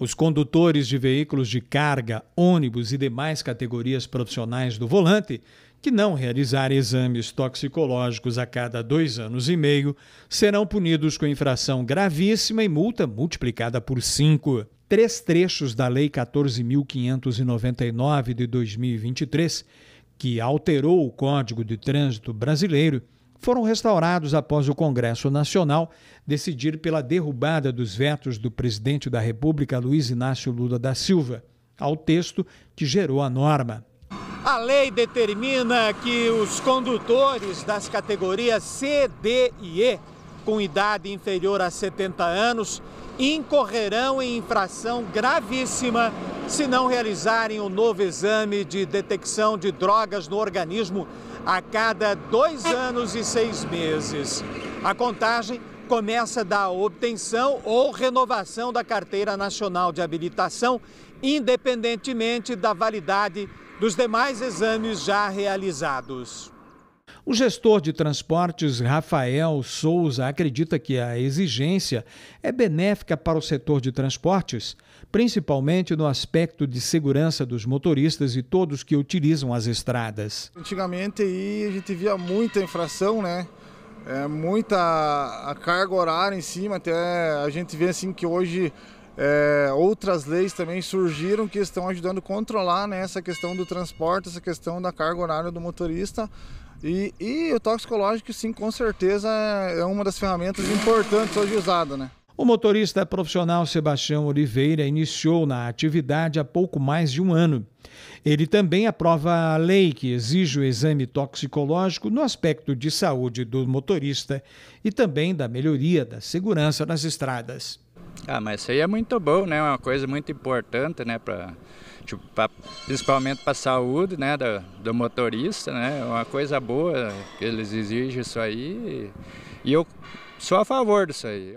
Os condutores de veículos de carga, ônibus e demais categorias profissionais do volante que não realizarem exames toxicológicos a cada dois anos e meio serão punidos com infração gravíssima e multa multiplicada por cinco. Três trechos da Lei 14.599 de 2023, que alterou o Código de Trânsito Brasileiro, foram restaurados após o Congresso Nacional decidir pela derrubada dos vetos do presidente da República, Luiz Inácio Lula da Silva, ao texto que gerou a norma. A lei determina que os condutores das categorias C, D e E com idade inferior a 70 anos incorrerão em infração gravíssima se não realizarem o um novo exame de detecção de drogas no organismo a cada dois é. anos e seis meses. A contagem começa da obtenção ou renovação da Carteira Nacional de Habilitação, independentemente da validade dos demais exames já realizados. O gestor de transportes Rafael Souza acredita que a exigência é benéfica para o setor de transportes, principalmente no aspecto de segurança dos motoristas e todos que utilizam as estradas. Antigamente aí a gente via muita infração, né? É, muita a carga horária em cima, até a gente vê assim que hoje é, outras leis também surgiram que estão ajudando a controlar né, essa questão do transporte, essa questão da carga horária do motorista. E, e o toxicológico, sim, com certeza é uma das ferramentas importantes hoje usada, né? O motorista profissional Sebastião Oliveira iniciou na atividade há pouco mais de um ano. Ele também aprova a lei que exige o exame toxicológico no aspecto de saúde do motorista e também da melhoria da segurança nas estradas. Ah, mas isso aí é muito bom, né? É uma coisa muito importante, né? Pra, tipo, pra principalmente para a saúde né? Do, do, motorista, né? É uma coisa boa que eles exigem isso aí. E eu sou a favor disso aí.